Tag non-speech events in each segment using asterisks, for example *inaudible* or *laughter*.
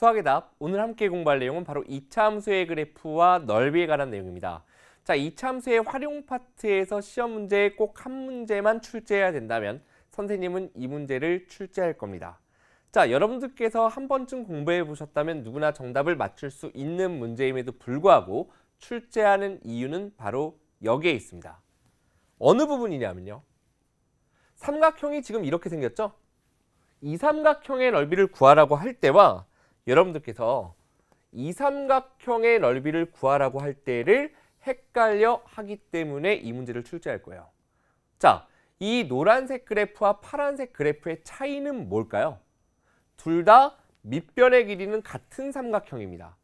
수학의 답, 오늘 함께 공부할 내용은 바로 이차 함수의 그래프와 넓이에 관한 내용입니다. 자, 이차 함수의 활용 파트에서 시험 문제에 꼭 한 문제만 출제해야 된다면 선생님은 이 문제를 출제할 겁니다. 자, 여러분들께서 한 번쯤 공부해 보셨다면 누구나 정답을 맞출 수 있는 문제임에도 불구하고 출제하는 이유는 바로 여기에 있습니다. 어느 부분이냐면요. 삼각형이 지금 이렇게 생겼죠? 이 삼각형의 넓이를 구하라고 할 때와 여러분들께서 이 삼각형의 넓이를 구하라고 할 때를 헷갈려 하기 때문에 이 문제를 출제할 거예요. 자, 이 노란색 그래프와 파란색 그래프의 차이는 뭘까요? 둘 다 밑변의 길이는 같은 삼각형입니다.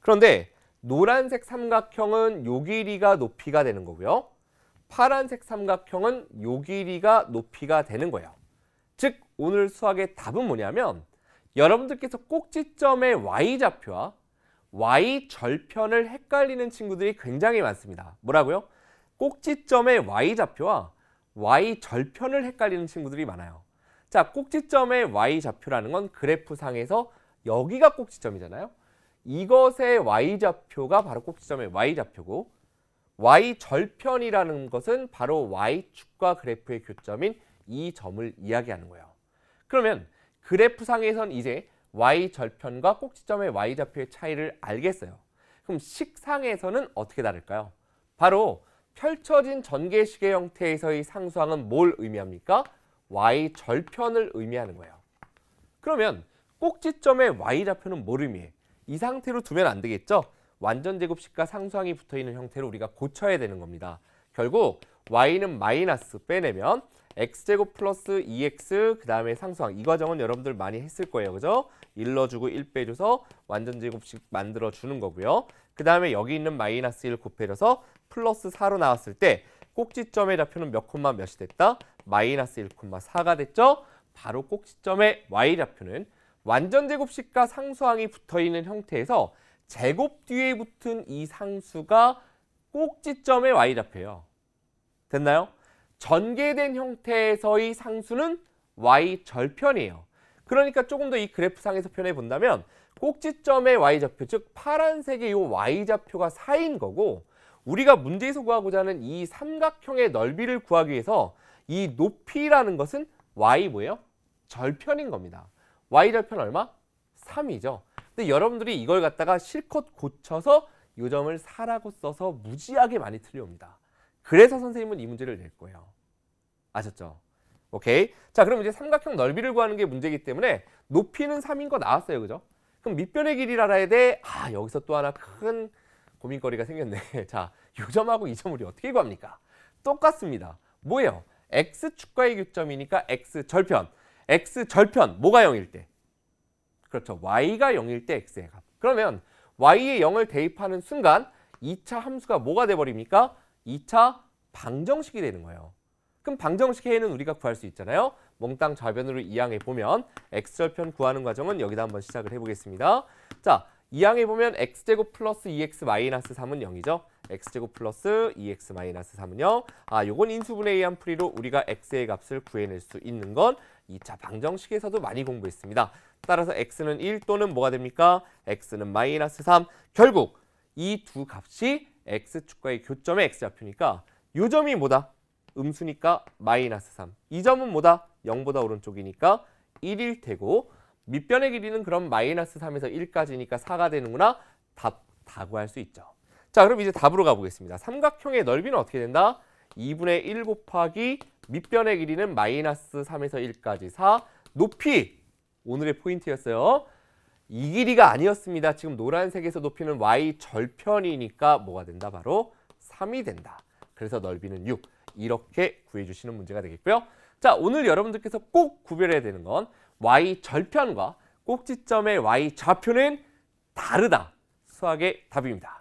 그런데 노란색 삼각형은 요 길이가 높이가 되는 거고요. 파란색 삼각형은 요 길이가 높이가 되는 거예요. 즉 오늘 수학의 답은 뭐냐면 여러분들께서 꼭지점의 y좌표와 y절편을 헷갈리는 친구들이 굉장히 많습니다. 뭐라고요? 꼭지점의 y좌표와 y절편을 헷갈리는 친구들이 많아요. 자, 꼭지점의 y좌표라는 건 그래프상에서 여기가 꼭지점이잖아요. 이것의 y좌표가 바로 꼭지점의 y좌표고 y절편이라는 것은 바로 y축과 그래프의 교점인 이 점을 이야기하는 거예요. 그러면 그래프상에선 이제 y절편과 꼭지점의 y좌표의 차이를 알겠어요. 그럼 식상에서는 어떻게 다를까요? 바로 펼쳐진 전개식의 형태에서의 상수항은 뭘 의미합니까? y절편을 의미하는 거예요. 그러면 꼭지점의 y좌표는 뭘 의미해? 이 상태로 두면 안 되겠죠? 완전제곱식과 상수항이 붙어있는 형태로 우리가 고쳐야 되는 겁니다. 결국 y는 마이너스 빼내면 x제곱 플러스 2x 그 다음에 상수항 이 과정은 여러분들 많이 했을 거예요. 그죠? 일러주고 1 빼줘서 완전제곱식 만들어주는 거고요. 그 다음에 여기 있는 마이너스 1 곱해줘서 플러스 4로 나왔을 때 꼭지점의 좌표는 몇 콤마 몇이 됐다? 마이너스 1 콤마 4가 됐죠? 바로 꼭지점의 y좌표는 완전제곱식과 상수항이 붙어있는 형태에서 제곱 뒤에 붙은 이 상수가 꼭지점의 y좌표예요. 됐나요? 전개된 형태에서의 상수는 y 절편이에요. 그러니까 조금 더 이 그래프상에서 표현해 본다면 꼭지점의 y좌표, 즉 파란색의 이 y좌표가 4인 거고 우리가 문제에서 구하고자 하는 이 삼각형의 넓이를 구하기 위해서 이 높이라는 것은 y 뭐예요? 절편인 겁니다. y 절편 얼마? 3이죠. 근데 여러분들이 이걸 갖다가 실컷 고쳐서 요점을 4라고 써서 무지하게 많이 틀려옵니다. 그래서 선생님은 이 문제를 낼 거예요. 아셨죠? 오케이. 자, 그럼 이제 삼각형 넓이를 구하는 게 문제이기 때문에 높이는 3인 거 나왔어요. 그죠? 그럼 밑변의 길이를 알아야 돼. 아, 여기서 또 하나 큰 고민거리가 생겼네. *laughs* 자, 요점하고 이점 을 어떻게 구합니까? 똑같습니다. 뭐예요? x축과의 교점이니까 x절편. x절편, 뭐가 0일 때? 그렇죠. y가 0일 때 x의 값. 그러면 y에 0을 대입하는 순간 2차 함수가 뭐가 돼버립니까? 2차 방정식이 되는 거예요. 그럼 방정식 해에는 우리가 구할 수 있잖아요. 몽땅 좌변으로 이항해 보면 x절편 구하는 과정은 여기다 한번 시작을 해보겠습니다. 자, 이항해 보면 x제곱 플러스 2x 마이너스 3은 0이죠. x제곱 플러스 2x 마이너스 3은 0. 아, 요건 인수분해 의한 풀이로 우리가 x의 값을 구해낼 수 있는 건 2차 방정식에서도 많이 공부했습니다. 따라서 x는 1 또는 뭐가 됩니까? x는 마이너스 3. 결국 이 두 값이 x축과의 교점의 x좌표니까 이 점이 뭐다? 음수니까 마이너스 3. 이 점은 뭐다? 0보다 오른쪽이니까 1일 테고 밑변의 길이는 그럼 마이너스 3에서 1까지니까 4가 되는구나. 답 다고 할 수 있죠. 자 그럼 이제 답으로 가보겠습니다. 삼각형의 넓이는 어떻게 된다? 2분의 1 곱하기 밑변의 길이는 마이너스 3에서 1까지 4. 높이 오늘의 포인트였어요. 이 길이가 아니었습니다. 지금 노란색에서 높이는 y 절편이니까 뭐가 된다? 바로 3이 된다. 그래서 넓이는 6. 이렇게 구해주시는 문제가 되겠고요. 자, 오늘 여러분들께서 꼭 구별해야 되는 건 y 절편과 꼭지점의 y 좌표는 다르다. 수학의 답입니다.